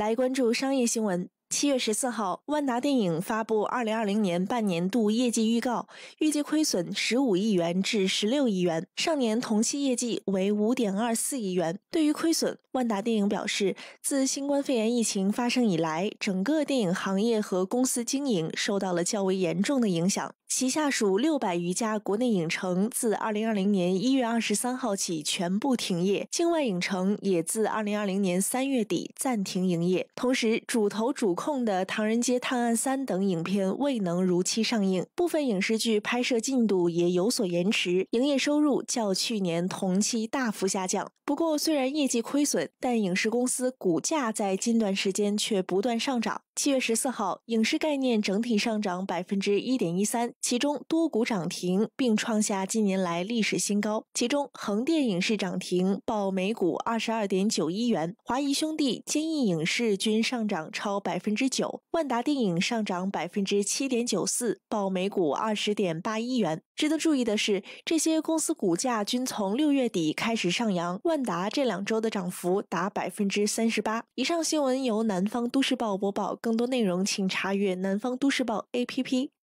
来关注商业新闻。七月十四号，万达电影发布二零二零年半年度业绩预告，预计亏损十五亿元至十六亿元，上年同期业绩为五点二四亿元。对于亏损，万达电影表示，自新冠肺炎疫情发生以来，整个电影行业和公司经营受到了较为严重的影响。旗下属六百余家国内影城自二零二零年一月二十三号起全部停业，境外影城也自二零二零年三月底暂停营业。同时，主投主控的《唐人街探案三》等影片未能如期上映，部分影视剧拍摄进度也有所延迟，营业收入较去年同期大幅下降。不过，虽然业绩亏损，但影视公司股价在近段时间却不断上涨。七月十四号，影视概念整体上涨百分之一点一三。其中多股涨停，并创下近年来历史新高。其中，横店影视涨停，报每股二十二点九一元；华谊兄弟、金逸影视均上涨超百分之九；万达电影上涨百分之七点九四，报每股二十点八一元。值得注意的是，这些公司股价均从六月底开始上扬，万达这两周的涨幅达百分之三十八。以上新闻由南方都市报播报，更多内容请查阅南方都市报 APP。